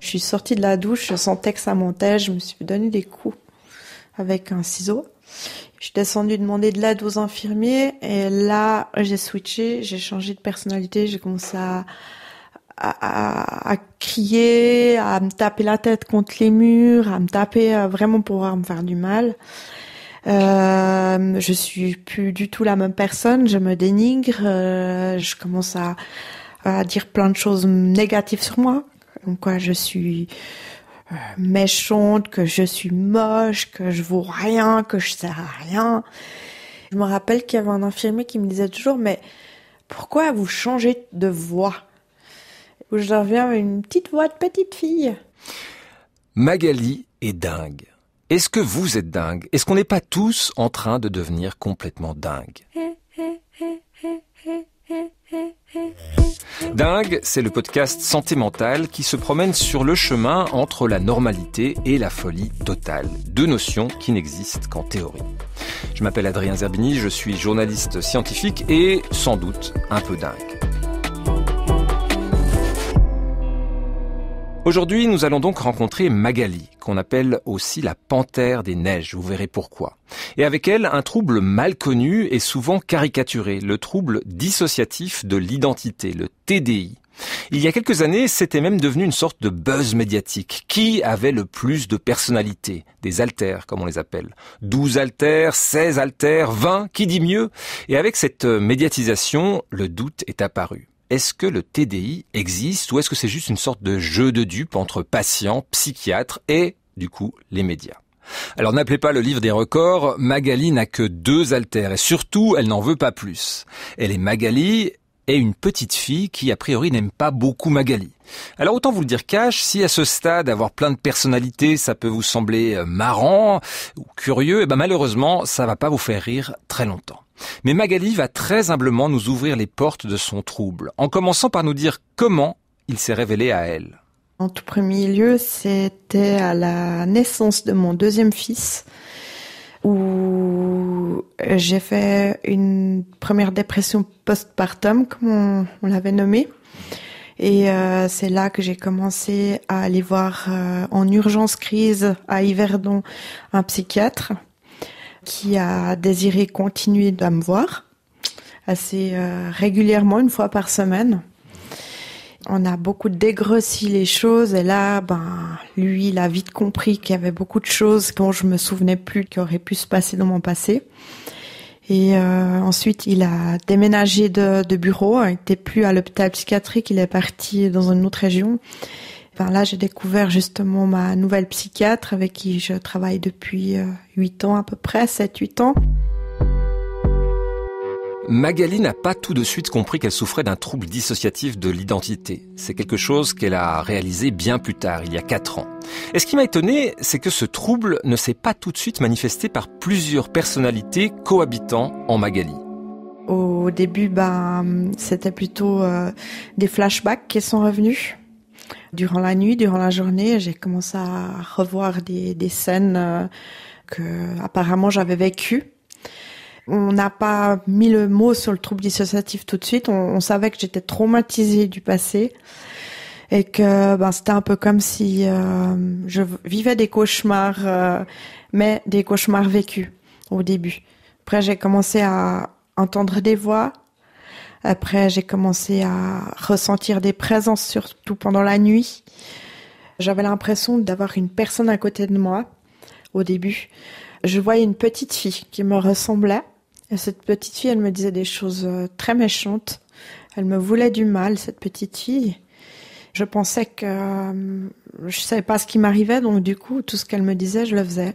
Je suis sortie de la douche, je sentais que ça montait, je me suis donné des coups avec un ciseau. Je suis descendue demander de l'aide aux infirmiers et là j'ai switché, j'ai changé de personnalité, j'ai commencé à, crier, à me taper la tête contre les murs, à me taper euh, vraiment pour pouvoir euh, me faire du mal. Euh, je suis plus du tout la même personne. Je me dénigre. Euh, je commence à, à, dire plein de choses négatives sur moi. Donc quoi, je suis euh, méchante, que je suis moche, que je vaux rien, que je sers à rien. Je me rappelle qu'il y avait un infirmier qui me disait toujours, mais pourquoi vous changez de voix Où je reviens une petite voix de petite fille. Magali est dingue. Est-ce que vous êtes dingue Est-ce qu'on n'est pas tous en train de devenir complètement dingue Dingue, c'est le podcast Santé mentale qui se promène sur le chemin entre la normalité et la folie totale, deux notions qui n'existent qu'en théorie. Je m'appelle Adrien Zerbini, je suis journaliste scientifique et sans doute un peu dingue. Aujourd'hui, nous allons donc rencontrer Magali, qu'on appelle aussi la panthère des neiges, vous verrez pourquoi. Et avec elle, un trouble mal connu et souvent caricaturé, le trouble dissociatif de l'identité, le TDI. Il y a quelques années, c'était même devenu une sorte de buzz médiatique. Qui avait le plus de personnalités Des altères, comme on les appelle. 12 altères, 16 altères, 20, qui dit mieux Et avec cette euh, médiatisation, le doute est apparu. Est-ce que le TDI existe ou est-ce que c'est juste une sorte de jeu de dupes entre patients, psychiatres et, du coup, les médias alors n'appelez pas le livre des records, Magali n'a que deux altères et surtout elle n'en veut pas plus. Elle est Magali et une petite fille qui a priori n'aime pas beaucoup Magali. Alors autant vous le dire cash, si à ce stade avoir plein de personnalités ça peut vous sembler euh, marrant ou curieux, et eh ben malheureusement ça va pas vous faire rire très longtemps. Mais Magali va très humblement nous ouvrir les portes de son trouble, en commençant par nous dire comment il s'est révélé à elle. En tout premier lieu, c'était à la naissance de mon deuxième fils où j'ai fait une première dépression postpartum, comme on, l'avait nommée. Et euh, c'est là que j'ai commencé à aller voir euh, en urgence crise à Yverdon un psychiatre qui a désiré continuer à me voir assez euh, régulièrement, une fois par semaine. On a beaucoup dégrossi les choses et là, ben, lui, il a vite compris qu'il y avait beaucoup de choses dont je me souvenais plus qui auraient pu se passer dans mon passé. Et euh, ensuite, il a déménagé de, de bureau, il n'était plus à l'hôpital psychiatrique, il est parti dans une autre région là, j'ai découvert justement ma nouvelle psychiatre avec qui je travaille depuis 8 euh, ans à peu près, 7-8 ans. Magali n'a pas tout de suite compris qu'elle souffrait d'un trouble dissociatif de l'identité. C'est quelque chose qu'elle a réalisé bien plus tard, il y a 4 ans. Et ce qui m'a étonné, c'est que ce trouble ne s'est pas tout de suite manifesté par plusieurs personnalités cohabitant en Magali. Au début, ben, c'était plutôt euh, des flashbacks qui sont revenus Durant la nuit, durant la journée, j'ai commencé à revoir des, scènes euh, que apparemment j'avais vécues on n'a pas mis le mot sur le trouble dissociatif tout de suite. On, savait que j'étais traumatisée du passé et que ben, c'était un peu comme si euh, je vivais des cauchemars, euh, mais des cauchemars vécus au début. Après, j'ai commencé à entendre des voix, après, j'ai commencé à ressentir des présences, surtout pendant la nuit. J'avais l'impression d'avoir une personne à côté de moi au début. Je voyais une petite fille qui me ressemblait. Et cette petite fille, elle me disait des choses euh, très méchantes. Elle me voulait du mal, cette petite fille. Je pensais que euh, Je ne savais pas ce qui m'arrivait, donc du coup, tout ce qu'elle me disait, je le faisais.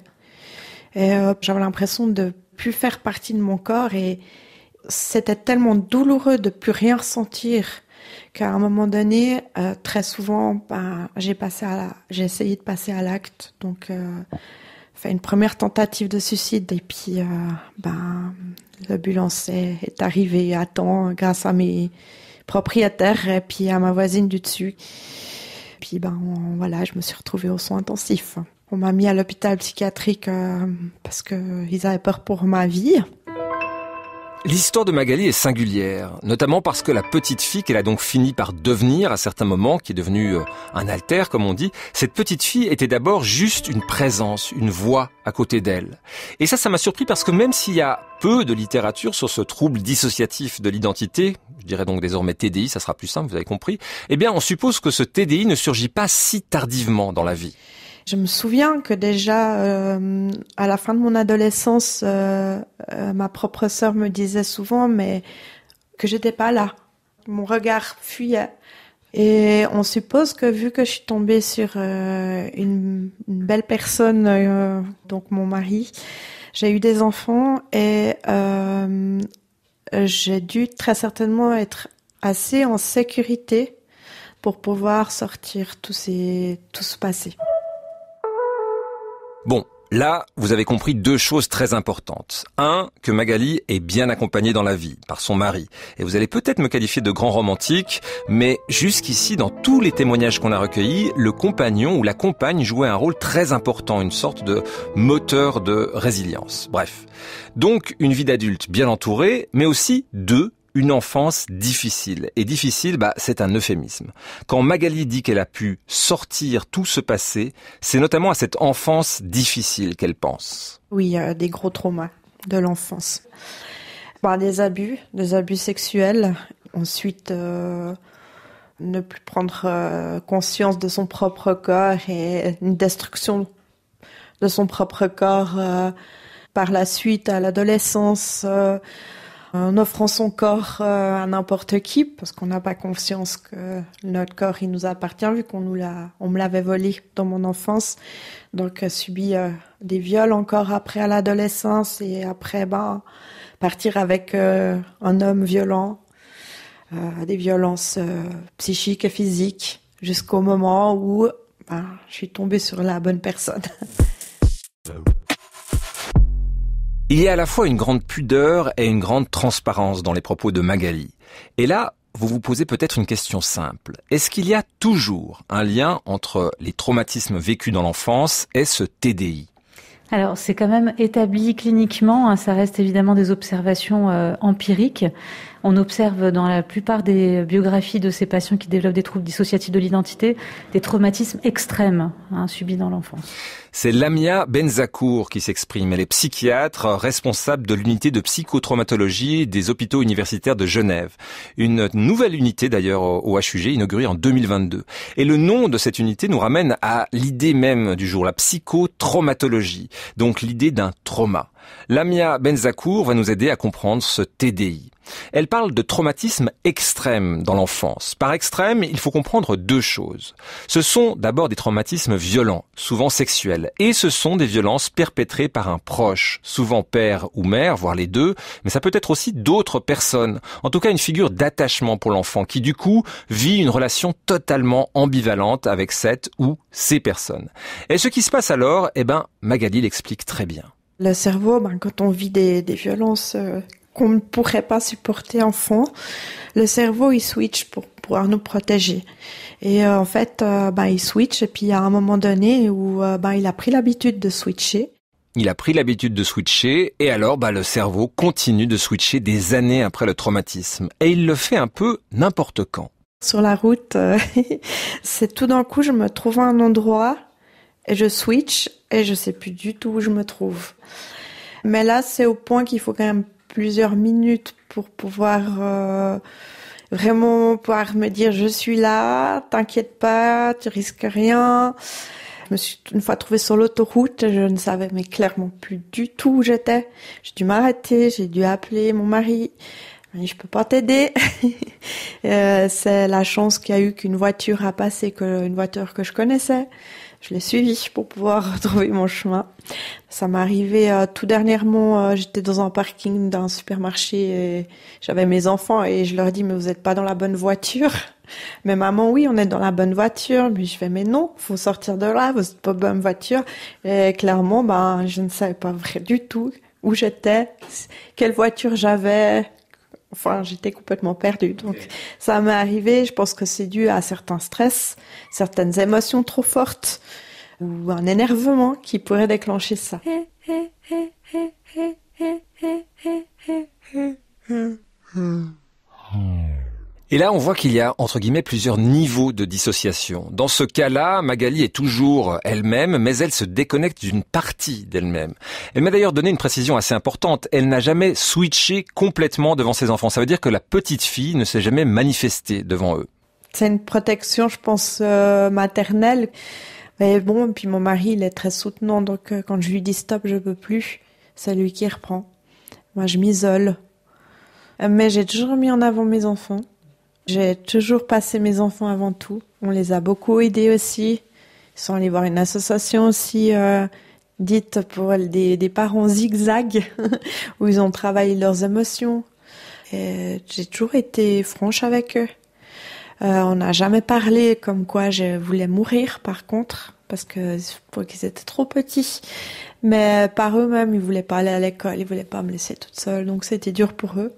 Et euh, j'avais l'impression de plus faire partie de mon corps et, c'était tellement douloureux de plus rien ressentir qu'à un moment donné, euh, très souvent, ben, j'ai passé j'ai essayé de passer à l'acte, donc j'ai euh, fait une première tentative de suicide et puis euh, ben, l'ambulance est, arrivée à temps grâce à mes propriétaires et puis à ma voisine du dessus. Puis ben voilà, je me suis retrouvée au soins intensif. On m'a mis à l'hôpital psychiatrique euh, parce que avaient peur pour ma vie. L'histoire de Magali est singulière, notamment parce que la petite fille qu'elle a donc fini par devenir à certains moments, qui est devenue euh, un alter comme on dit, cette petite fille était d'abord juste une présence, une voix à côté d'elle. Et ça, ça m'a surpris parce que même s'il y a peu de littérature sur ce trouble dissociatif de l'identité, je dirais donc désormais TDI, ça sera plus simple, vous avez compris, eh bien on suppose que ce TDI ne surgit pas si tardivement dans la vie. Je me souviens que déjà euh, à la fin de mon adolescence, euh, euh, ma propre sœur me disait souvent, mais que j'étais pas là. Mon regard fuyait. Et on suppose que vu que je suis tombée sur une, belle personne, donc mon mari, j'ai eu des enfants et j'ai dû très certainement être assez en sécurité pour pouvoir sortir tout, ces, tout ce passé. Bon, Là, vous avez compris deux choses très importantes. Un, que Magali est bien accompagnée dans la vie par son mari. Et vous allez peut-être me qualifier de grand romantique, mais jusqu'ici, dans tous les témoignages qu'on a recueillis, le compagnon ou la compagne jouait un rôle très important, une sorte de moteur de résilience. Bref. Donc, une vie d'adulte bien entourée, mais aussi deux, une enfance difficile. Et difficile, bah, c'est un euphémisme. Quand Magali dit qu'elle a pu sortir tout ce passé, c'est notamment à cette enfance difficile qu'elle pense. Oui, des gros traumas de l'enfance. Bah, des abus, des abus sexuels. Ensuite, euh, ne plus prendre euh, conscience de son propre corps et une destruction de son propre corps euh, par la suite à l'adolescence en offrant son corps euh, à n'importe qui parce qu'on n'a pas conscience que notre corps il nous appartient vu qu'on nous l'a on me l'avait volé dans mon enfance donc euh, subi euh, des viols encore après à l'adolescence et après ben partir avec un homme violent des violences psychiques et physiques jusqu'au moment où ben, je suis tombée sur la bonne personne bah il y a à la fois une grande pudeur et une grande transparence dans les propos de Magali. Et là, vous vous posez peut-être une question simple. Est-ce qu'il y a toujours un lien entre les traumatismes vécus dans l'enfance et ce TDI alors, c'est quand même établi cliniquement, hein, ça reste évidemment des observations euh, empiriques, on observe dans la plupart des biographies de ces patients qui développent des troubles dissociatifs de l'identité des traumatismes extrêmes hein, subis dans l'enfance. C'est Lamia Benzakour qui s'exprime. Elle est psychiatre, responsable de l'unité de psychotraumatologie des hôpitaux universitaires de Genève. Une nouvelle unité d'ailleurs au HUG inaugurée en 2022. Et le nom de cette unité nous ramène à l'idée même du jour, la psychotraumatologie. Donc l'idée d'un trauma. Lamia Benzakour va nous aider à comprendre ce TDI. Elle parle de traumatisme extrême dans l'enfance. Par extrême, il faut comprendre deux choses. Ce sont d'abord des traumatismes violents, souvent sexuels, et ce sont des violences perpétrées par un proche, souvent père ou mère, voire les deux, mais ça peut être aussi d'autres personnes, en tout cas une figure d'attachement pour l'enfant qui du coup vit une relation totalement ambivalente avec cette ou ces personnes. Et ce qui se passe alors, eh ben, Magali l'explique très bien. Le cerveau, ben, quand on vit des, violences euh, qu'on ne pourrait pas supporter enfant, le cerveau il switch pour pouvoir nous protéger. Et euh, en fait, euh, ben, il switch et puis à un moment donné où ben, il a pris l'habitude de switcher. Il a pris l'habitude de switcher et alors le cerveau continue de switcher des années après le traumatisme. Et il le fait un peu n'importe quand. Sur la route, c'est tout d'un coup, je me trouve à un endroit et je switch et je sais plus du tout où je me trouve. Mais là, c'est au point qu'il faut quand même plusieurs minutes pour pouvoir euh, vraiment pouvoir me dire je suis là, t'inquiète pas, tu risques rien. Je me suis une fois trouvée sur l'autoroute, je ne savais mais clairement plus du tout où j'étais. J'ai dû m'arrêter, j'ai dû appeler mon mari. Je peux pas t'aider. Euh, c'est la chance qu'il y a eu qu'une voiture a passé, qu'une voiture que je connaissais je l'ai suivi pour pouvoir retrouver mon chemin. Ça m'est arrivé euh, tout dernièrement, euh, j'étais dans un parking d'un supermarché et j'avais mes enfants et je leur dis mais vous n'êtes pas dans la bonne voiture. Mais maman, oui, on est dans la bonne voiture. Mais je fais mais non, faut sortir de là, vous n'êtes pas bonne voiture. Et clairement, ben je ne savais pas vrai du tout où j'étais, quelle voiture j'avais, Enfin, j'étais complètement perdue. Donc, ça m'est arrivé. Je pense que c'est dû à certains stress, certaines émotions trop fortes ou un énervement qui pourrait déclencher ça. Et là, on voit qu'il y a, entre guillemets, plusieurs niveaux de dissociation. Dans ce cas-là, Magali est toujours elle-même, mais elle se déconnecte d'une partie d'elle-même. Elle, m'a d'ailleurs donné une précision assez importante. Elle n'a jamais switché complètement devant ses enfants. Ça veut dire que la petite fille ne s'est jamais manifestée devant eux. C'est une protection, je pense, euh, maternelle. Mais bon, puis mon mari, il est très soutenant, donc euh, quand je lui dis stop, je peux plus, c'est lui qui reprend. Moi, je m'isole. Euh, mais j'ai toujours mis en avant mes enfants. J'ai toujours passé mes enfants avant tout. On les a beaucoup aidés aussi. Ils sont allés voir une association aussi euh, dite pour des, des parents zigzag, où ils ont travaillé leurs émotions. J'ai toujours été franche avec eux. Euh, on n'a jamais parlé comme quoi je voulais mourir, par contre, parce que pour qu'ils étaient trop petits. Mais par eux-mêmes, ils voulaient pas aller à l'école, ils voulaient pas me laisser toute seule, donc c'était dur pour eux.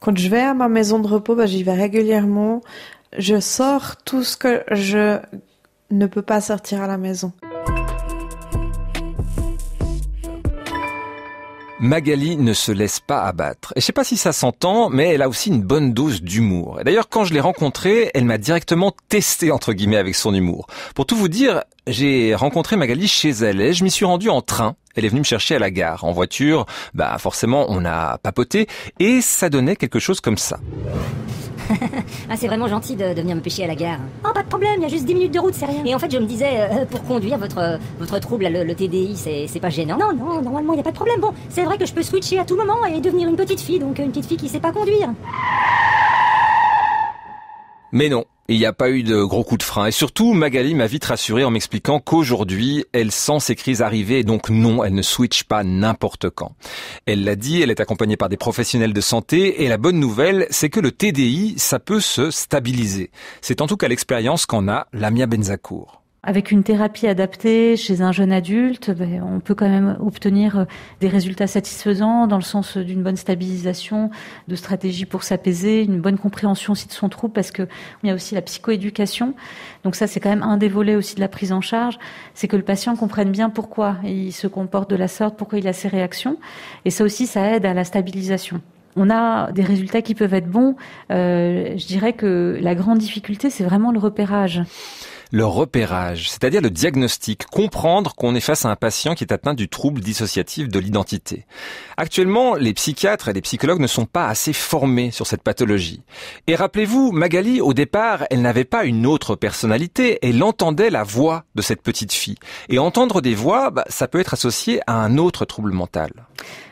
Quand je vais à ma maison de repos, bah, j'y vais régulièrement. Je sors tout ce que je ne peux pas sortir à la maison. Magali ne se laisse pas abattre. Et je sais pas si ça s'entend, mais elle a aussi une bonne dose d'humour. Et d'ailleurs, quand je l'ai rencontrée, elle m'a directement testé, entre guillemets, avec son humour. Pour tout vous dire, j'ai rencontré Magali chez elle et je m'y suis rendu en train. Elle est venue me chercher à la gare. En voiture, bah, forcément, on a papoté et ça donnait quelque chose comme ça ah, c'est vraiment gentil de, de, venir me pêcher à la gare. Oh, pas de problème, il y a juste 10 minutes de route, c'est rien. Et en fait, je me disais, euh, pour conduire votre, votre trouble, le, le TDI, c'est pas gênant Non, non, normalement, il n'y a pas de problème. Bon, c'est vrai que je peux switcher à tout moment et devenir une petite fille, donc euh, une petite fille qui sait pas conduire. Mais non, il n'y a pas eu de gros coups de frein. Et surtout, Magali m'a vite rassuré en m'expliquant qu'aujourd'hui, elle sent ses crises arriver et donc non, elle ne switch pas n'importe quand. Elle l'a dit, elle est accompagnée par des professionnels de santé et la bonne nouvelle, c'est que le TDI, ça peut se stabiliser. C'est en tout cas l'expérience qu'en a Lamia Benzacourt. Avec une thérapie adaptée chez un jeune adulte, ben, on peut quand même obtenir euh, des résultats satisfaisants dans le sens d'une bonne stabilisation, de stratégies pour s'apaiser, une bonne compréhension aussi de son trouble parce que il y a aussi la psychoéducation. Donc ça, c'est quand même un des volets aussi de la prise en charge, c'est que le patient comprenne bien pourquoi il se comporte de la sorte, pourquoi il a ses réactions. Et ça aussi, ça aide à la stabilisation on a des résultats qui peuvent être bons. Euh, je dirais que la grande difficulté, c'est vraiment le repérage le repérage, c'est-à-dire le diagnostic, comprendre qu'on est face à un patient qui est atteint du trouble dissociatif de l'identité. Actuellement, les psychiatres et les psychologues ne sont pas assez formés sur cette pathologie. Et rappelez-vous, Magali, au départ, elle n'avait pas une autre personnalité, elle entendait la voix de cette petite fille. Et entendre des voix, bah, ça peut être associé à un autre trouble mental.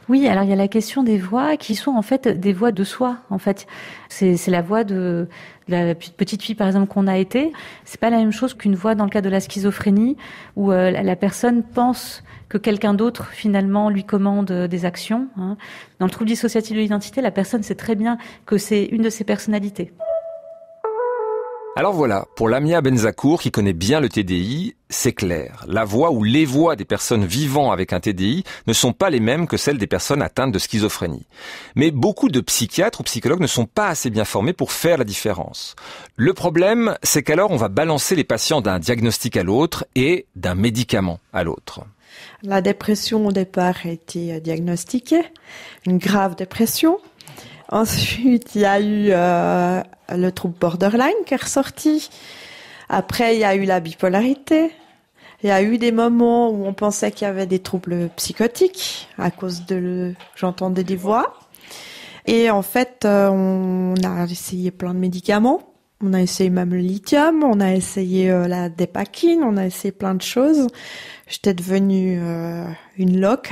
Oui, alors il y a la question des voix qui sont en fait des voix de soi. En fait, c'est la voix de, la petite fille par exemple qu'on a été. C'est pas la même chose qu'une voix dans le cas de la schizophrénie où euh, la personne pense que quelqu'un d'autre finalement lui commande euh, des actions. Hein. Dans le trouble dissociatif de l'identité, la personne sait très bien que c'est une de ses personnalités. Alors voilà, pour Lamia Benzakour, qui connaît bien le TDI, c'est clair. La voix ou les voix des personnes vivant avec un TDI ne sont pas les mêmes que celles des personnes atteintes de schizophrénie. Mais beaucoup de psychiatres ou psychologues ne sont pas assez bien formés pour faire la différence. Le problème, c'est qu'alors on va balancer les patients d'un diagnostic à l'autre et d'un médicament à l'autre. La dépression au départ a été diagnostiquée, une grave dépression, Ensuite, il y a eu euh, le trouble borderline qui est ressorti. Après, il y a eu la bipolarité. Il y a eu des moments où on pensait qu'il y avait des troubles psychotiques à cause de le... j'entendais des voix. Et en fait, euh, on a essayé plein de médicaments on a essayé même le lithium, on a essayé euh, la dépakine, on a essayé plein de choses. J'étais devenue euh, une loque.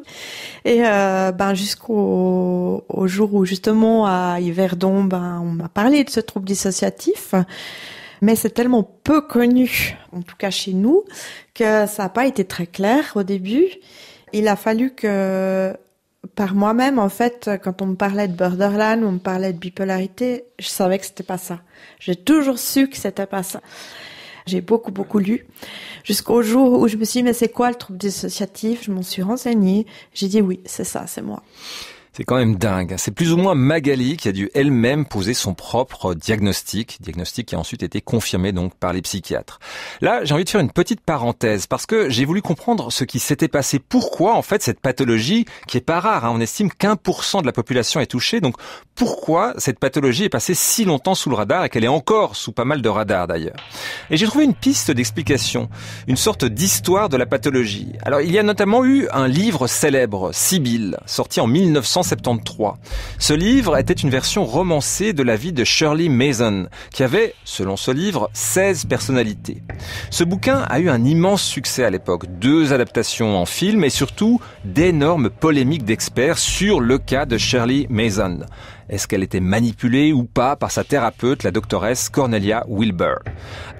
et euh, ben jusqu'au au jour où justement à Yverdon, ben on m'a parlé de ce trouble dissociatif. Mais c'est tellement peu connu, en tout cas chez nous, que ça n'a pas été très clair au début. Il a fallu que par moi-même, en fait, quand on me parlait de borderline, on me parlait de bipolarité, je savais que c'était pas ça. J'ai toujours su que c'était pas ça. J'ai beaucoup beaucoup lu jusqu'au jour où je me suis dit mais c'est quoi le trouble dissociatif Je m'en suis renseignée. J'ai dit oui, c'est ça, c'est moi. C'est quand même dingue. Hein. C'est plus ou moins Magali qui a dû elle-même poser son propre diagnostic, diagnostic qui a ensuite été confirmé donc par les psychiatres. Là, j'ai envie de faire une petite parenthèse parce que j'ai voulu comprendre ce qui s'était passé. Pourquoi en fait cette pathologie, qui est pas rare, hein, on estime qu'un pour cent de la population est touchée, donc pourquoi cette pathologie est passée si longtemps sous le radar et qu'elle est encore sous pas mal de radars d'ailleurs. Et j'ai trouvé une piste d'explication, une sorte d'histoire de la pathologie. Alors il y a notamment eu un livre célèbre, Sibyl, sorti en 1900 1973. Ce livre était une version romancée de la vie de Shirley Mason, qui avait, selon ce livre, 16 personnalités. Ce bouquin a eu un immense succès à l'époque, deux adaptations en film et surtout d'énormes polémiques d'experts sur le cas de Shirley Mason. Est-ce qu'elle était manipulée ou pas par sa thérapeute, la doctoresse Cornelia Wilbur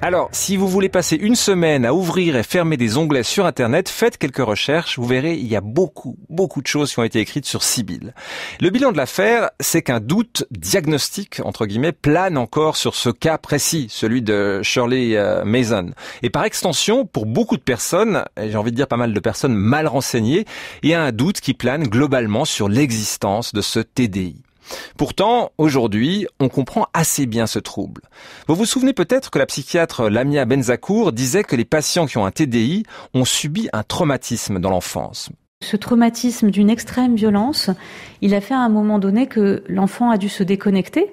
Alors, si vous voulez passer une semaine à ouvrir et fermer des onglets sur Internet, faites quelques recherches. Vous verrez, il y a beaucoup, beaucoup de choses qui ont été écrites sur Sibyl. Le bilan de l'affaire, c'est qu'un doute diagnostique » entre guillemets, plane encore sur ce cas précis, celui de Shirley euh, Mason. Et par extension, pour beaucoup de personnes, j'ai envie de dire pas mal de personnes mal renseignées, il y a un doute qui plane globalement sur l'existence de ce TDI. Pourtant, aujourd'hui, on comprend assez bien ce trouble. Vous vous souvenez peut-être que la psychiatre Lamia Benzakour disait que les patients qui ont un TDI ont subi un traumatisme dans l'enfance. Ce traumatisme d'une extrême violence, il a fait à un moment donné que l'enfant a dû se déconnecter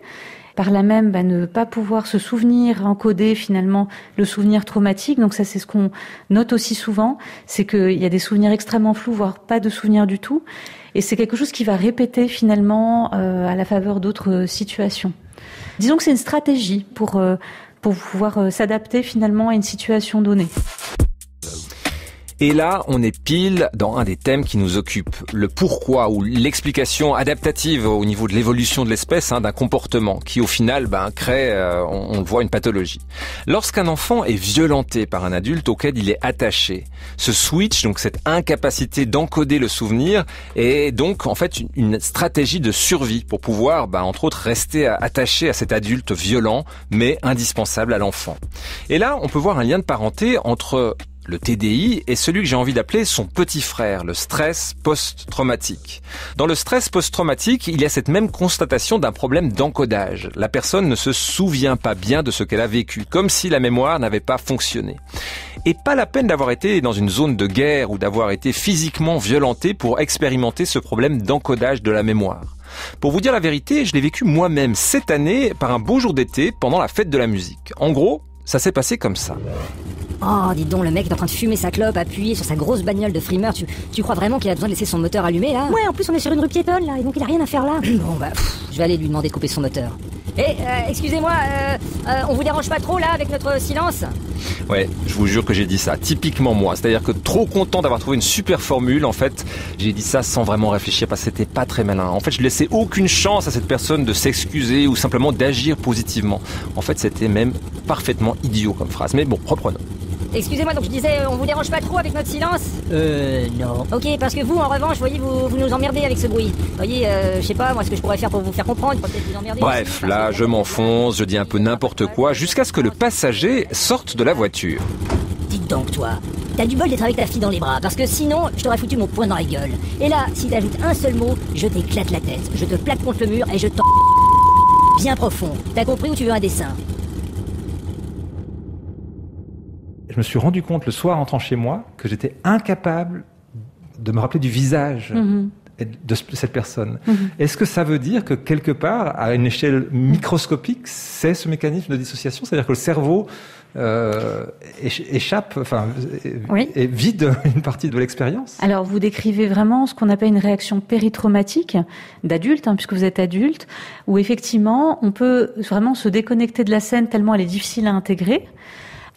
par là même bah, ne pas pouvoir se souvenir, encoder finalement le souvenir traumatique. Donc ça, c'est ce qu'on note aussi souvent, c'est qu'il y a des souvenirs extrêmement flous, voire pas de souvenirs du tout. Et c'est quelque chose qui va répéter finalement euh, à la faveur d'autres euh, situations. Disons que c'est une stratégie pour, euh, pour pouvoir s'adapter finalement à une situation donnée. Et là, on est pile dans un des thèmes qui nous occupe, le pourquoi ou l'explication adaptative au niveau de l'évolution de l'espèce hein, d'un comportement qui au final ben, crée, euh, on, le voit, une pathologie. Lorsqu'un enfant est violenté par un adulte auquel il est attaché, ce switch, donc cette incapacité d'encoder le souvenir, est donc en fait une, stratégie de survie pour pouvoir, ben, entre autres, rester attaché à cet adulte violent mais indispensable à l'enfant. Et là, on peut voir un lien de parenté entre le TDI, est celui que j'ai envie d'appeler son petit frère, le stress post-traumatique. Dans le stress post-traumatique, il y a cette même constatation d'un problème d'encodage. La personne ne se souvient pas bien de ce qu'elle a vécu, comme si la mémoire n'avait pas fonctionné. Et pas la peine d'avoir été dans une zone de guerre ou d'avoir été physiquement violenté pour expérimenter ce problème d'encodage de la mémoire. Pour vous dire la vérité, je l'ai vécu moi-même cette année par un beau jour d'été pendant la fête de la musique. En gros, ça s'est passé comme ça. Oh, dis donc, le mec est en train de fumer sa clope, appuyé sur sa grosse bagnole de frimeur. Tu, crois vraiment qu'il a besoin de laisser son moteur allumé là Ouais, en plus on est sur une rue piétonne là, et donc il a rien à faire là. bon bah, je vais aller lui demander de couper son moteur. Eh, euh, excusez-moi, euh, euh, on vous dérange pas trop là avec notre silence Ouais, je vous jure que j'ai dit ça, typiquement moi. C'est-à-dire que trop content d'avoir trouvé une super formule, en fait, j'ai dit ça sans vraiment réfléchir parce que c'était pas très malin. En fait, je laissais aucune chance à cette personne de s'excuser ou simplement d'agir positivement. En fait, c'était même parfaitement idiot comme phrase. Mais bon, nom. Excusez-moi, donc je disais, euh, on vous dérange pas trop avec notre silence Euh, non. Ok, parce que vous, en revanche, voyez, vous, nous emmerdez avec ce bruit. Voyez, euh, je sais pas, moi, ce que je pourrais faire pour vous faire comprendre, peut vous Bref, là, je m'enfonce, je dis un peu n'importe quoi, jusqu'à ce que le passager sorte de la voiture. Dites donc, toi, T'as du bol d'être avec ta fille dans les bras, parce que sinon, je t'aurais foutu mon poing dans la gueule. Et là, si t'ajoutes un seul mot, je t'éclate la tête, je te plaque contre le mur et je t'en... Bien profond. T'as compris où tu veux un dessin je me suis rendu compte le soir rentrant chez moi que j'étais incapable de me rappeler du visage mhm. de cette personne. Mhm. Est-ce que ça veut dire que quelque part, à une échelle microscopique, c'est ce mécanisme de dissociation C'est-à-dire que le cerveau euh, échappe, enfin, et vide une partie de l'expérience. Alors, vous décrivez vraiment ce qu'on appelle une réaction péritraumatique d'adulte, hein, puisque vous êtes adulte, où effectivement, on peut vraiment se déconnecter de la scène tellement elle est difficile à intégrer.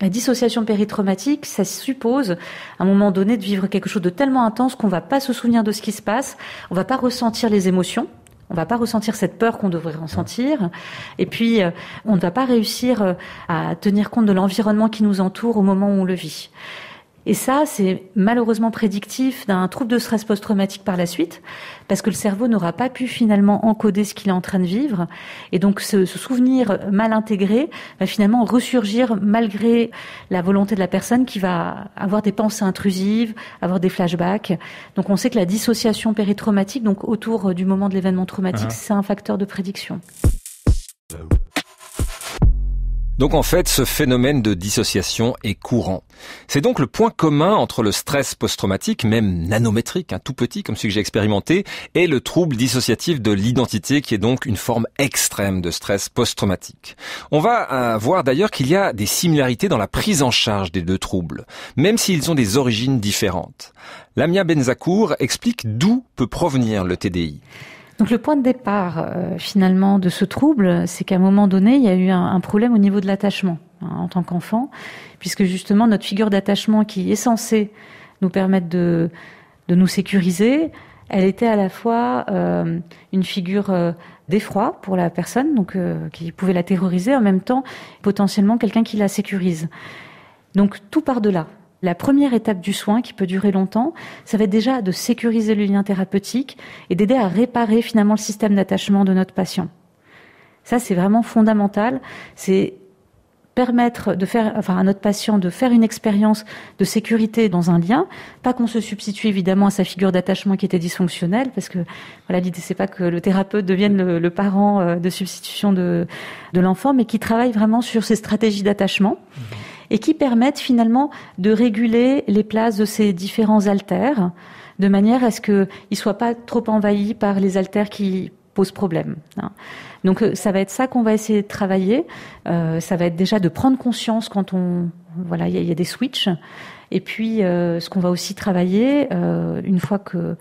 La dissociation péritraumatique, ça suppose à un moment donné de vivre quelque chose de tellement intense qu'on va pas se souvenir de ce qui se passe, on va pas ressentir les émotions, on va pas ressentir cette peur qu'on devrait ressentir. Et puis, euh, on ne va pas réussir euh, à tenir compte de l'environnement qui nous entoure au moment où on le vit. Et ça, c'est malheureusement prédictif d'un trouble de stress post-traumatique par la suite, parce que le cerveau n'aura pas pu finalement encoder ce qu'il est en train de vivre. Et donc ce, souvenir mal intégré va finalement ressurgir malgré la volonté de la personne qui va avoir des pensées intrusives, avoir des flashbacks. Donc on sait que la dissociation péritraumatique, donc autour du moment de l'événement traumatique, ah. c'est un facteur de prédiction. Ah donc en fait, ce phénomène de dissociation est courant. C'est donc le point commun entre le stress post-traumatique, même nanométrique, un hein, tout petit comme celui que j'ai expérimenté, et le trouble dissociatif de l'identité, qui est donc une forme extrême de stress post-traumatique. On va euh, voir d'ailleurs qu'il y a des similarités dans la prise en charge des deux troubles, même s'ils ont des origines différentes. Lamia Benzakour explique d'où peut provenir le TDI. Donc le point de départ euh, finalement de ce trouble, c'est qu'à un moment donné, il y a eu un, problème au niveau de l'attachement hein, en tant qu'enfant, puisque justement notre figure d'attachement qui est censée nous permettre de, de nous sécuriser, elle était à la fois euh, une figure euh, d'effroi pour la personne, donc qui pouvait la terroriser, en même temps potentiellement quelqu'un qui la sécurise. Donc tout par de là. La première étape du soin, qui peut durer longtemps, ça va être déjà de sécuriser le lien thérapeutique et d'aider à réparer finalement le système d'attachement de notre patient. Ça, c'est vraiment fondamental. C'est permettre de à notre patient de faire une expérience de sécurité dans un lien, pas qu'on se substitue évidemment à sa figure d'attachement qui était dysfonctionnelle, parce que voilà, l'idée c'est pas que le thérapeute devienne le, parent euh, de substitution de, l'enfant, mais qui travaille vraiment sur ses stratégies d'attachement. Mmh et qui permettent finalement de réguler les places de ces différents altères de manière à ce qu'ils ne soient pas trop envahis par les altères qui posent problème. Hein. Donc euh, ça va être ça qu'on va essayer de travailler. Euh, ça va être déjà de prendre conscience quand on voilà il y, a des switches. Et puis euh, ce qu'on va aussi travailler une fois que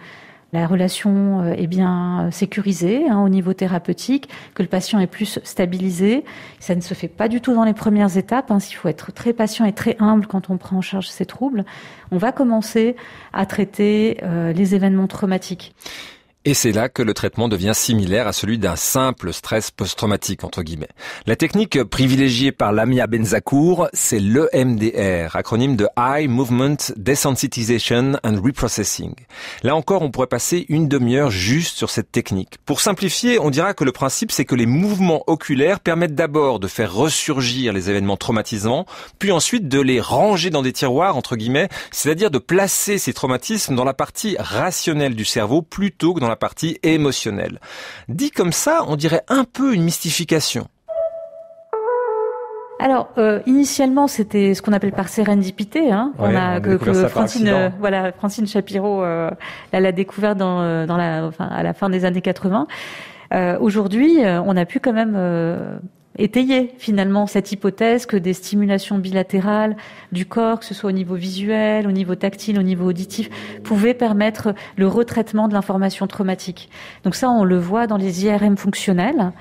la relation euh, est bien euh, sécurisée hein, au niveau thérapeutique, que le patient est plus stabilisé. Ça ne se fait pas du tout dans les premières étapes. Hein. Il faut être très patient et très humble quand on prend en charge ces troubles. On va commencer à traiter euh, les événements traumatiques. Et c'est là que le traitement devient similaire à celui d'un simple stress post-traumatique, entre guillemets. La technique privilégiée par Lamia Benzacour, c'est l'EMDR, acronyme de Eye Movement Desensitization and Reprocessing. Là encore, on pourrait passer une demi-heure juste sur cette technique. Pour simplifier, on dira que le principe, c'est que les mouvements oculaires permettent d'abord de faire ressurgir les événements traumatisants, puis ensuite de les ranger dans des tiroirs, entre guillemets, c'est-à-dire de placer ces traumatismes dans la partie rationnelle du cerveau plutôt que dans la partie émotionnelle. Dit comme ça, on dirait un peu une mystification. Alors euh, initialement c'était ce qu'on appelle par sérendipité. Hein. on a, que, Francine, euh, voilà Francine Shapiro, euh, l'a découvert à la fin des années 80. Aujourd'hui, on a pu quand même étayer finalement cette hypothèse que des stimulations bilatérales du corps, que ce soit au niveau visuel, au niveau tactile, au niveau auditif, pouvaient permettre le retraitement de l'information traumatique. Donc ça, on le voit dans les IRM fonctionnels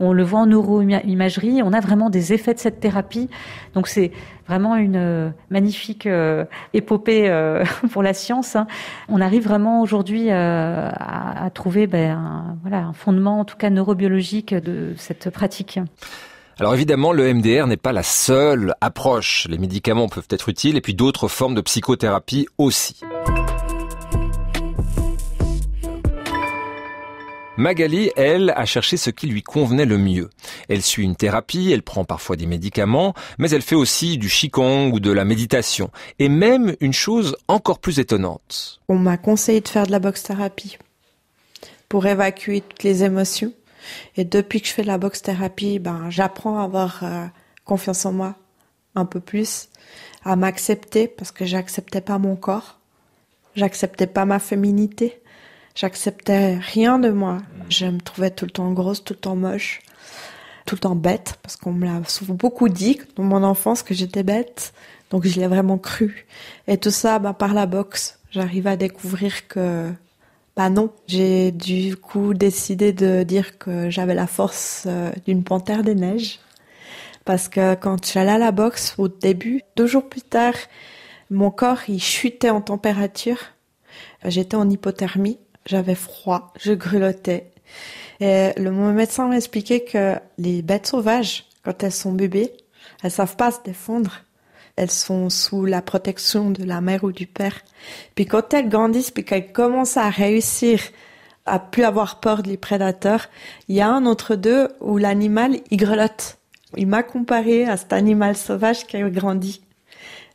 on le voit en neuroimagerie, on a vraiment des effets de cette thérapie. Donc c'est vraiment une euh, magnifique euh, épopée euh, pour la science. Hein. On arrive vraiment aujourd'hui à, trouver ben, voilà, un fondement, en tout cas neurobiologique, de cette pratique. Alors évidemment, le MDR n'est pas la seule approche. Les médicaments peuvent être utiles et puis d'autres formes de psychothérapie aussi. Magali, elle, a cherché ce qui lui convenait le mieux. Elle suit une thérapie, elle prend parfois des médicaments, mais elle fait aussi du qigong ou de la méditation. Et même une chose encore plus étonnante. On m'a conseillé de faire de la box thérapie pour évacuer toutes les émotions. Et depuis que je fais de la box thérapie, ben, j'apprends à avoir euh, confiance en moi un peu plus, à m'accepter parce que j'acceptais pas mon corps, j'acceptais pas ma féminité. J'acceptais rien de moi. Je me trouvais tout le temps grosse, tout le temps moche, tout le temps bête, parce qu'on me l'a souvent beaucoup dit dans mon enfance que j'étais bête. Donc je l'ai vraiment cru. Et tout ça, bah, par la boxe, j'arrive à découvrir que, bah non, j'ai du coup décidé de dire que j'avais la force euh, d'une panthère des neiges. Parce que quand j'allais à la boxe au début, deux jours plus tard, mon corps, il chutait en température. J'étais en hypothermie j'avais froid, je grelottais. Et le médecin m'a expliqué que les bêtes sauvages, quand elles sont bébés, elles savent pas se défendre. Elles sont sous la protection de la mère ou du père. Puis quand elles grandissent, puis qu'elles commencent à réussir à plus avoir peur des prédateurs, il y a un entre deux où l'animal, il grelotte. Il m'a comparé à cet animal sauvage qui a grandi.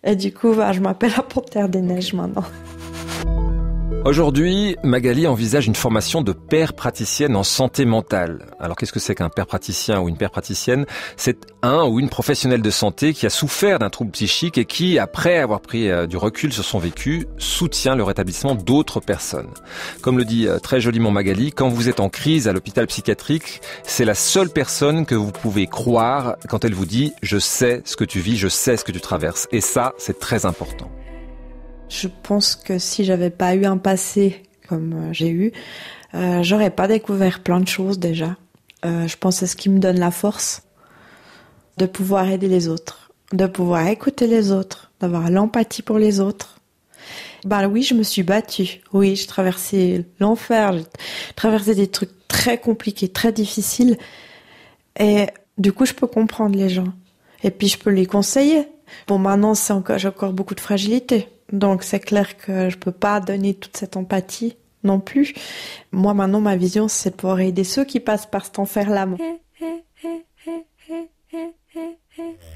Et du coup, bah, je m'appelle la panthère des neiges maintenant. Aujourd'hui, Magali envisage une formation de père praticienne en santé mentale. Alors qu'est-ce que c'est qu'un père praticien ou une père praticienne C'est un ou une professionnelle de santé qui a souffert d'un trouble psychique et qui, après avoir pris euh, du recul sur son vécu, soutient le rétablissement d'autres personnes. Comme le dit euh, très joliment Magali, quand vous êtes en crise à l'hôpital psychiatrique, c'est la seule personne que vous pouvez croire quand elle vous dit ⁇ je sais ce que tu vis, je sais ce que tu traverses ⁇ Et ça, c'est très important. Je pense que si j'avais pas eu un passé comme euh, j'ai eu, je euh, j'aurais pas découvert plein de choses déjà. Euh, je pense que c'est ce qui me donne la force de pouvoir aider les autres, de pouvoir écouter les autres, d'avoir l'empathie pour les autres. Ben oui, je me suis battue. Oui, j'ai traversé l'enfer, j'ai traversé des trucs très compliqués, très difficiles. Et du coup, je peux comprendre les gens. Et puis, je peux les conseiller. Bon, maintenant, c'est encore, j'ai encore beaucoup de fragilité. Donc c'est clair que je peux pas donner toute cette empathie non plus. Moi maintenant ma vision c'est de pouvoir aider ceux qui passent par cet enfer là. Eh, eh, eh,